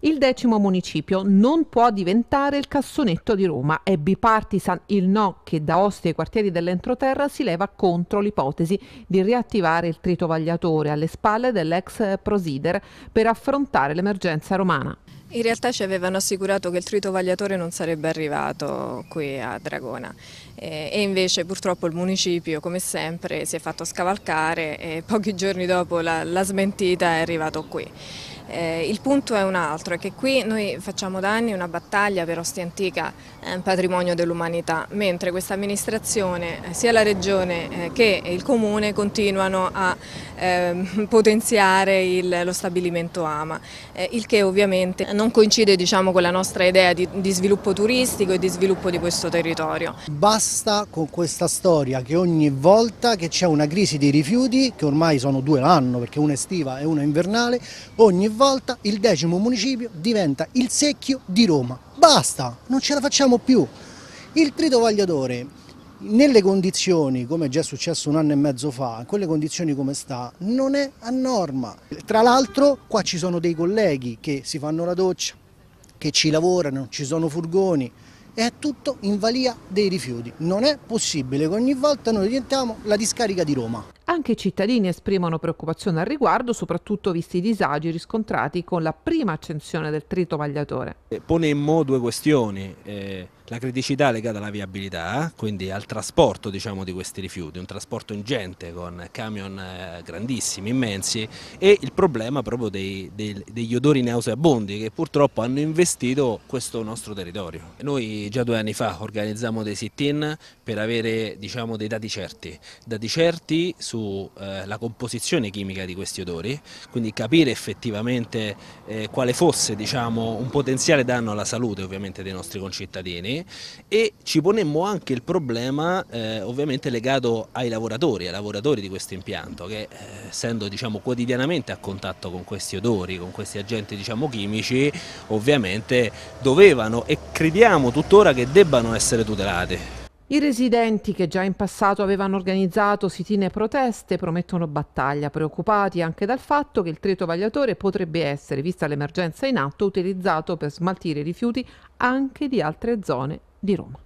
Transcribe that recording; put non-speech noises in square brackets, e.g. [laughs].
Il decimo municipio non può diventare il cassonetto di Roma. È bipartisan il no che da Ostia ai quartieri dell'entroterra si leva contro l'ipotesi di riattivare il tritovagliatore alle spalle dell'ex prosider per affrontare l'emergenza romana. In realtà ci avevano assicurato che il tritovagliatore non sarebbe arrivato qui a Dragona e invece purtroppo il municipio come sempre si è fatto scavalcare e pochi giorni dopo la, la smentita è arrivato qui. Eh, il punto è un altro, è che qui noi facciamo da anni una battaglia per Ostia Antica è eh, patrimonio dell'umanità, mentre questa amministrazione, eh, sia la regione eh, che il comune continuano a eh, [laughs] potenziare il, lo stabilimento AMA, eh, il che ovviamente non coincide diciamo, con la nostra idea di, di sviluppo turistico e di sviluppo di questo territorio. Basta con questa storia che ogni volta che c'è una crisi dei rifiuti, che ormai sono due l'anno perché una estiva e una invernale, ogni volta il decimo municipio diventa il secchio di Roma. Basta, non ce la facciamo più. Il tritovagliatore, nelle condizioni, come è già successo un anno e mezzo fa, in quelle condizioni come sta, non è a norma. Tra l'altro qua ci sono dei colleghi che si fanno la doccia, che ci lavorano, ci sono furgoni, è tutto in valia dei rifiuti. Non è possibile che ogni volta noi diventiamo la discarica di Roma. Anche i cittadini esprimono preoccupazione al riguardo, soprattutto visti i disagi riscontrati con la prima accensione del trito magliatore. Ponemmo due questioni. Eh, la criticità legata alla viabilità, quindi al trasporto diciamo, di questi rifiuti, un trasporto ingente con camion eh, grandissimi, immensi e il problema proprio dei, dei, degli odori nauseabondi che purtroppo hanno investito questo nostro territorio. Noi già due anni fa organizziamo dei sit-in per avere diciamo, dei dati certi, dati certi sulla eh, composizione chimica di questi odori, quindi capire effettivamente eh, quale fosse diciamo, un potenziale danno alla salute ovviamente dei nostri concittadini e ci ponemmo anche il problema eh, ovviamente legato ai lavoratori, ai lavoratori di questo impianto che eh, essendo diciamo, quotidianamente a contatto con questi odori, con questi agenti diciamo, chimici ovviamente dovevano e crediamo tuttora che debbano essere tutelati. I residenti che già in passato avevano organizzato sitine proteste promettono battaglia, preoccupati anche dal fatto che il treto vagliatore potrebbe essere, vista l'emergenza in atto, utilizzato per smaltire i rifiuti anche di altre zone di Roma.